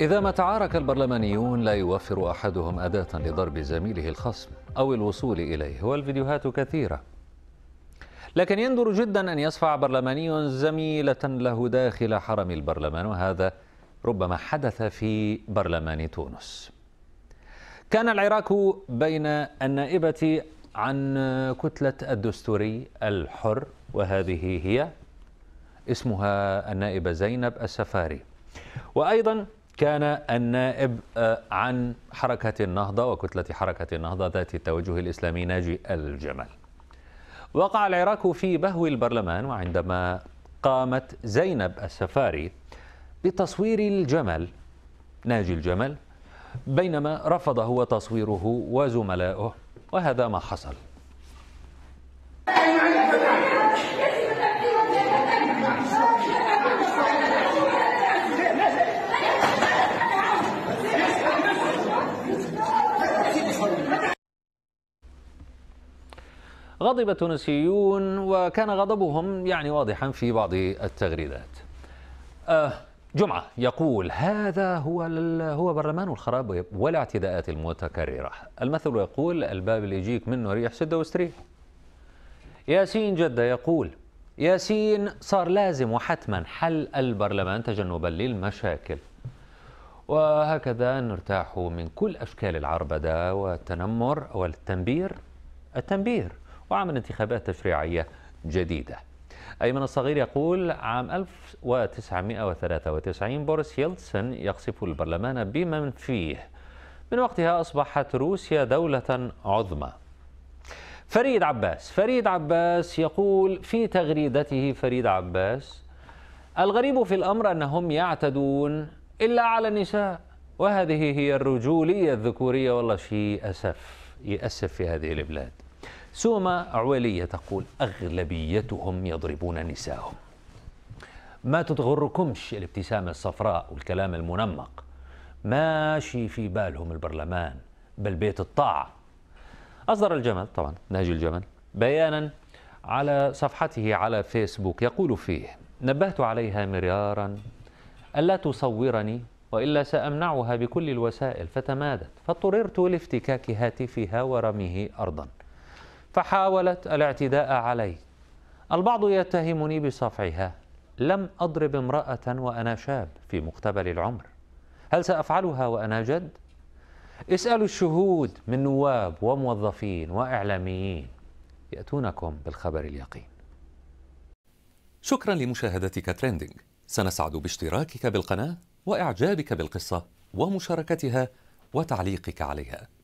إذا ما تعارك البرلمانيون لا يوفر أحدهم أداة لضرب زميله الخصم أو الوصول إليه والفيديوهات كثيرة لكن يندر جدا أن يصفع برلماني زميلة له داخل حرم البرلمان وهذا ربما حدث في برلمان تونس كان العراك بين النائبة عن كتلة الدستوري الحر وهذه هي اسمها النائبة زينب السفاري وأيضا كان النائب آه، عن حركة النهضة وكتلة حركة النهضة ذات التوجه الإسلامي ناجي الجمل وقع العراق في بهو البرلمان وعندما قامت زينب السفاري بتصوير الجمل ناجي الجمل بينما رفض هو تصويره وزملائه وهذا ما حصل غضب التونسيون وكان غضبهم يعني واضحا في بعض التغريدات آه جمعة يقول هذا هو هو برلمان الخراب والاعتداءات المتكررة المثل يقول الباب اللي يجيك منه ريح سده واستريح ياسين جدة يقول ياسين صار لازم وحتما حل البرلمان تجنبا للمشاكل وهكذا نرتاح من كل أشكال العربدة والتنمر والتنبير التنبير وعمل انتخابات تشريعية جديدة أيمن الصغير يقول عام 1993 بوريس يلتسن يقصف البرلمان بمن فيه من وقتها أصبحت روسيا دولة عظمى فريد عباس فريد عباس يقول في تغريدته فريد عباس الغريب في الأمر أنهم يعتدون إلا على النساء وهذه هي الرجولية الذكورية والله شيء أسف يأسف في هذه البلاد سوما عويلية تقول أغلبيتهم يضربون نساءهم ما تتغركمش الابتسامة الصفراء والكلام المنمق ماشي في بالهم البرلمان بل بيت الطاعة أصدر الجمل طبعا ناجي الجمل بيانا على صفحته على فيسبوك يقول فيه نبهت عليها مرارا ألا تصورني وإلا سأمنعها بكل الوسائل فتمادت فاضطررت لافتكاك هاتفها ورميه أرضا فحاولت الاعتداء علي البعض يتهمني بصفعها لم أضرب امرأة وأنا شاب في مقتبل العمر هل سأفعلها وأنا جد؟ اسألوا الشهود من نواب وموظفين وإعلاميين يأتونكم بالخبر اليقين شكرا لمشاهدتك تريندينج سنسعد باشتراكك بالقناة وإعجابك بالقصة ومشاركتها وتعليقك عليها